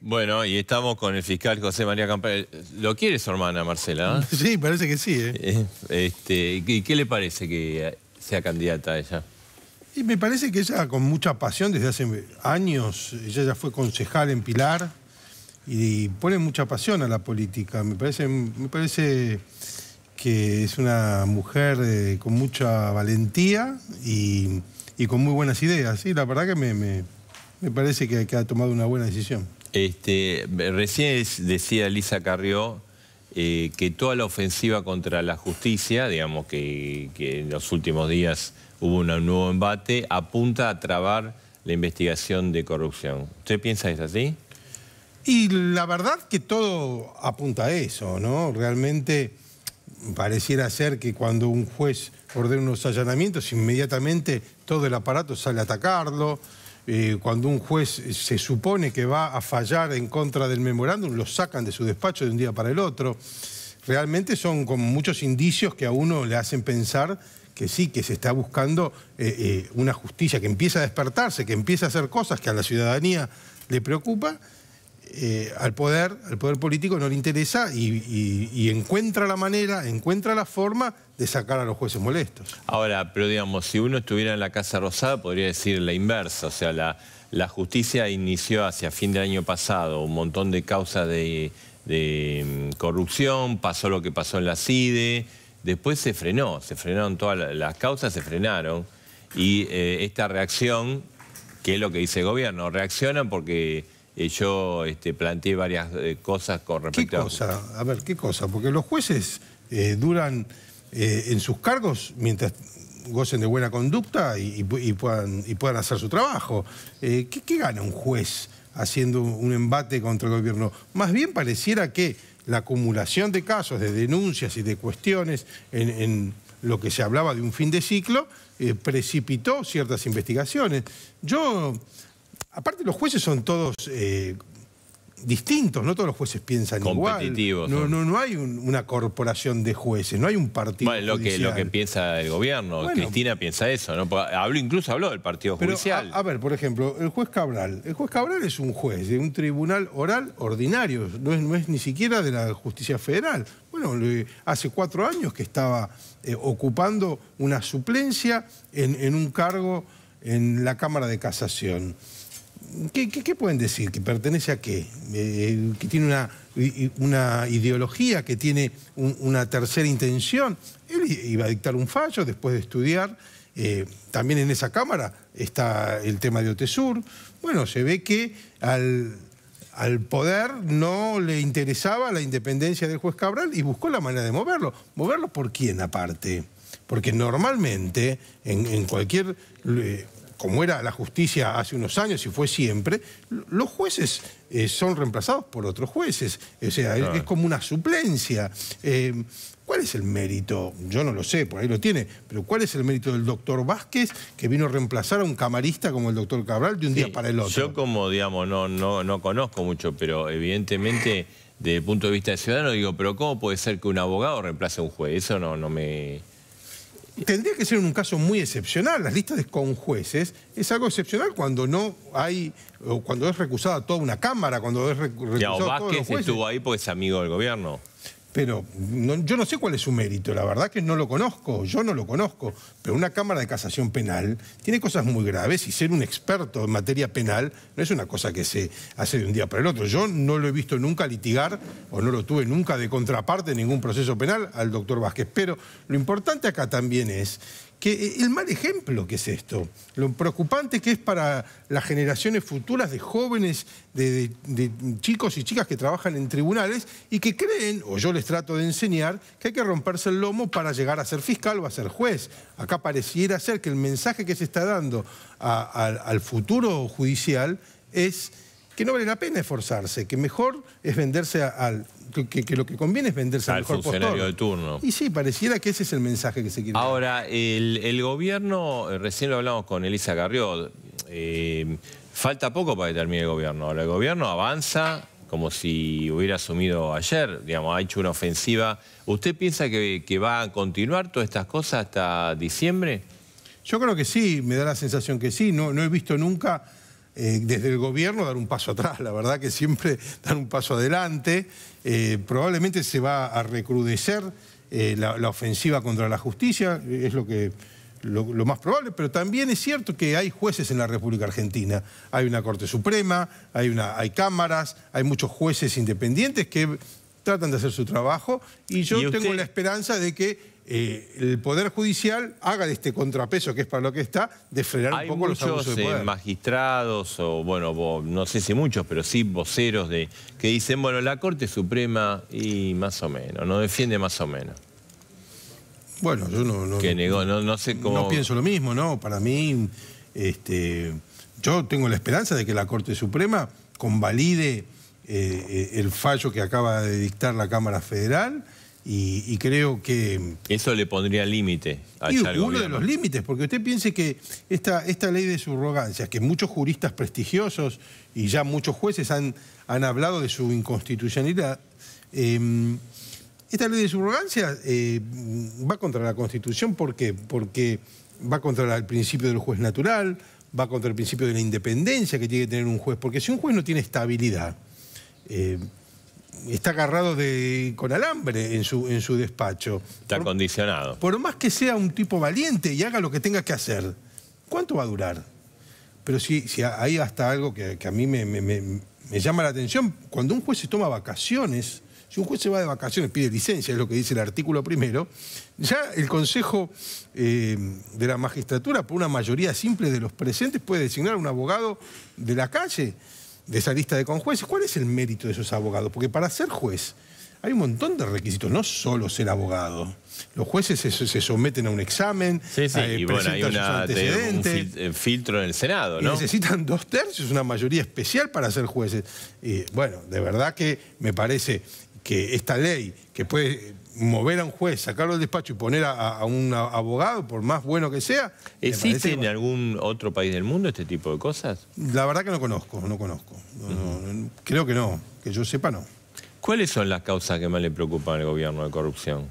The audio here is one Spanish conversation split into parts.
Bueno, y estamos con el fiscal José María Campana. Eh, ¿Lo quiere su hermana, Marcela? Sí, parece que sí. Eh. Eh, este, ¿Y qué le parece que sea candidata a ella? me parece que ella con mucha pasión desde hace años, ella ya fue concejal en Pilar y pone mucha pasión a la política. Me parece, me parece que es una mujer con mucha valentía y, con muy buenas ideas. Y la verdad que me, parece que ha tomado una buena decisión. Este, recién decía Lisa Carrió eh, que toda la ofensiva contra la justicia, digamos que, en los últimos días hubo un nuevo embate, apunta a trabar la investigación de corrupción. ¿Usted piensa que es así? Y la verdad que todo apunta a eso, ¿no? Realmente pareciera ser que cuando un juez ordena unos allanamientos, inmediatamente todo el aparato sale a atacarlo. Eh, cuando un juez eh, se supone que va a fallar en contra del memorándum, lo sacan de su despacho de un día para el otro. Realmente son como muchos indicios que a uno le hacen pensar que sí, que se está buscando eh, una justicia que empieza a despertarse, que empieza a hacer cosas que a la ciudadanía le preocupa eh, al poder, al poder político no le interesa y, encuentra la manera, encuentra la forma de sacar a los jueces molestos. Ahora, pero digamos, si uno estuviera en la Casa Rosada podría decir la inversa, o sea, la, justicia inició hacia fin del año pasado un montón de causas de, mm, corrupción, pasó lo que pasó en la CIDE, después se frenó, se frenaron todas las causas, se frenaron y eh, esta reacción, que es lo que dice el gobierno, reaccionan porque yo este, planteé varias eh, cosas con respecto ¿Qué cosa? a... ver, ¿qué cosa? Porque los jueces eh, duran eh, en sus cargos mientras gocen de buena conducta y, puedan, y puedan, hacer su trabajo. ¿qué, gana un juez haciendo un embate contra el gobierno? Más bien pareciera que la acumulación de casos, de denuncias y de cuestiones en, lo que se hablaba de un fin de ciclo, precipitó ciertas investigaciones. Yo aparte los jueces son todos eh, distintos, no todos los jueces piensan igual. No, no, hay una corporación de jueces, no hay un partido bueno, lo que lo que piensa el gobierno, Cristina piensa eso, ¿no? Habló, incluso habló del partido judicial. A, ver, por ejemplo, el juez Cabral. El juez Cabral es un juez de un tribunal oral ordinario, no es, ni siquiera de la justicia federal. Bueno, hace cuatro años que estaba eh, ocupando una suplencia en un cargo en la Cámara de Casación. ¿qué, pueden decir? ¿Que pertenece a qué? Eh, ¿Que tiene una, una, ideología? ¿Que tiene una tercera intención? Él iba a dictar un fallo después de estudiar. Eh, también en esa Cámara está el tema de Otesur. Bueno, se ve que al, al poder no le interesaba la independencia del juez Cabral y buscó la manera de moverlo. ¿Moverlo por quién aparte? Porque normalmente en cualquier eh, como era la justicia hace unos años y fue siempre, los jueces eh, son reemplazados por otros jueces. O sea, es, como una suplencia. Eh, ¿Cuál es el mérito? Yo no lo sé, por ahí lo tiene, pero ¿cuál es el mérito del doctor Vázquez que vino a reemplazar a un camarista como el doctor Cabral de un día para el otro? Yo como, digamos, no, no, no conozco mucho, pero evidentemente desde el punto de vista de ciudadano digo, pero ¿cómo puede ser que un abogado reemplace a un juez? Eso no, no me... Tendría que ser un caso muy excepcional. Las listas con jueces es algo excepcional cuando no hay, cuando es recusada toda una cámara, cuando es recusada. Ya, todos los jueces. estuvo ahí porque es amigo del gobierno pero yo no sé cuál es su mérito, la verdad que no lo conozco, yo no lo conozco, pero una Cámara de Casación Penal tiene cosas muy graves y ser un experto en materia penal no es una cosa que se hace de un día para el otro. Yo no lo he visto nunca litigar o no lo tuve nunca de contraparte en ningún proceso penal al doctor Vázquez, pero lo importante acá también es que el mal ejemplo que es esto, lo preocupante que es para las generaciones futuras de jóvenes, de, chicos y chicas que trabajan en tribunales y que creen, o yo les trato de enseñar, que hay que romperse el lomo para llegar a ser fiscal o a ser juez. Acá pareciera ser que el mensaje que se está dando al futuro judicial es que no vale la pena esforzarse, que mejor es venderse al... Que, lo que conviene es venderse al, funcionario de turno. Y sí, pareciera que ese es el mensaje que se quiere Ahora, el, gobierno, eh, recién lo hablamos con Elisa Carrió, eh, falta poco para que termine el gobierno. Ahora, el gobierno avanza como si hubiera asumido ayer, digamos, ha hecho una ofensiva. ¿Usted piensa que, que va a continuar todas estas cosas hasta diciembre? Yo creo que sí, me da la sensación que sí. no he visto nunca eh, desde el gobierno dar un paso atrás, la verdad que siempre dar un paso adelante. Eh, probablemente se va a recrudecer eh, la, ofensiva contra la justicia, es lo que... Lo, más probable, pero también es cierto que hay jueces en la República Argentina. Hay una Corte Suprema, hay, una, hay cámaras, hay muchos jueces independientes que tratan de hacer su trabajo y yo tengo la esperanza de que eh, el Poder Judicial haga de este contrapeso, que es para lo que está, de frenar un poco los abusos de eh, poder. magistrados, o bueno, no sé si muchos, pero sí voceros de que dicen, bueno, la Corte Suprema y más o menos, no defiende más o menos. Bueno, yo no... que no, sé cómo... No pienso lo mismo, ¿no? Para mí, este, yo tengo la esperanza de que la Corte Suprema convalide eh, el fallo que acaba de dictar la Cámara Federal... Y, creo que... Eso le pondría límite a Uno de los límites, porque usted piense que esta, esta ley de subrogancia, que muchos juristas prestigiosos y ya muchos jueces han, han hablado de su inconstitucionalidad, em, esta ley de subrogancia em, va contra la Constitución, ¿por qué? Porque va contra el principio del juez natural, va contra el principio de la independencia que tiene que tener un juez, porque si un juez no tiene estabilidad, em, está agarrado de, con alambre en su, en su despacho. Está acondicionado. Por más que sea un tipo valiente y haga lo que tenga que hacer, ¿cuánto va a durar? Pero si, hay hasta algo que, a mí me, llama la atención. Cuando un juez se toma vacaciones, si un juez se va de vacaciones, pide licencia, es lo que dice el artículo primero, ya el Consejo eh, de la Magistratura, por una mayoría simple de los presentes, puede designar a un abogado de la calle de esa lista de conjueces, ¿cuál es el mérito de esos abogados? Porque para ser juez hay un montón de requisitos, no solo ser abogado. Los jueces se, someten a un examen, sí, sí. hay un filtro en el Senado, ¿no? necesitan dos tercios, una mayoría especial para ser jueces. bueno, de verdad que me parece que esta ley, que puede mover a un juez, sacarlo del despacho y poner a, un abogado, por más bueno que sea... ¿Existe en algún otro país del mundo este tipo de cosas? La verdad que no conozco, no conozco. creo que no, que yo sepa no. ¿Cuáles son las causas que más le preocupan al gobierno de corrupción?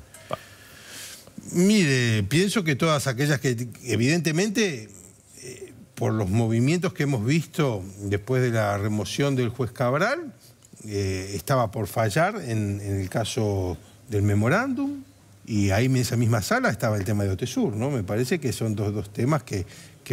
Mire, pienso que todas aquellas que evidentemente eh, por los movimientos que hemos visto después de la remoción del juez Cabral, eh, estaba por fallar en el caso del memorándum y ahí en esa misma sala estaba el tema de OTESUR, ¿no? Me parece que son dos, temas que,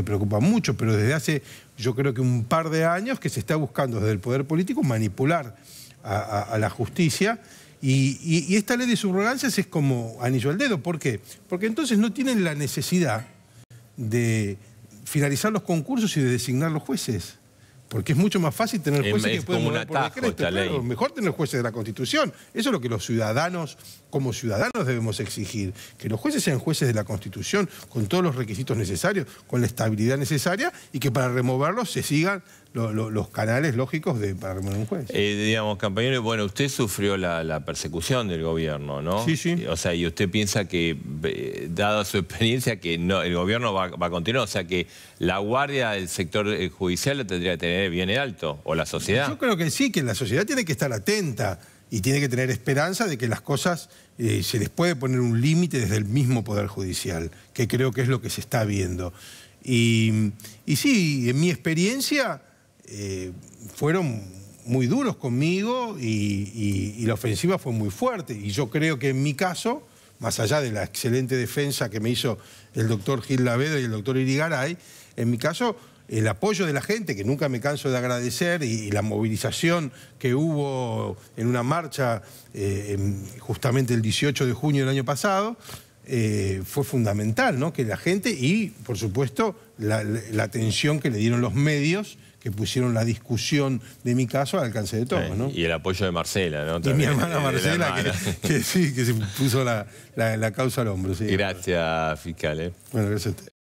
preocupan mucho, pero desde hace yo creo que un par de años que se está buscando desde el poder político manipular a, la justicia y, y, esta ley de subrogancias es como anillo al dedo. ¿Por qué? Porque entonces no tienen la necesidad de finalizar los concursos y de designar los jueces. Porque es mucho más fácil tener jueces que pueden mover por mejor tener jueces de la Constitución. Eso es lo que los ciudadanos, como ciudadanos, debemos exigir. Que los jueces sean jueces de la Constitución, con todos los requisitos necesarios, con la estabilidad necesaria, y que para removerlos se sigan los canales lógicos de, para remover un juez. Eh, digamos, compañero, bueno, usted sufrió la, persecución del gobierno, ¿no? Sí, sí. O sea, y usted piensa que, eh, dada su experiencia, que el gobierno va, a continuar. O sea, que la guardia del sector eh, judicial la tendría que tener bien en alto, o la sociedad. Yo creo que sí, que la sociedad tiene que estar atenta y tiene que tener esperanza de que las cosas se les puede poner un límite desde el mismo Poder Judicial, que creo que es lo que se está viendo. y sí, en mi experiencia eh, fueron muy duros conmigo y, la ofensiva fue muy fuerte. Y yo creo que en mi caso, más allá de la excelente defensa que me hizo el doctor Gil Lavedo y el doctor Irigaray, en mi caso el apoyo de la gente, que nunca me canso de agradecer, y, la movilización que hubo en una marcha eh, justamente el 18 de junio del año pasado, eh, fue fundamental, ¿no? Que la gente y, por supuesto, la, atención que le dieron los medios que pusieron la discusión de mi caso al alcance de todos, ¿no? Y el apoyo de Marcela, ¿no? y mi hermana eh, Marcela, Que, sí, que se puso la, causa al hombro. gracias, fiscal. Eh. Bueno, gracias a usted.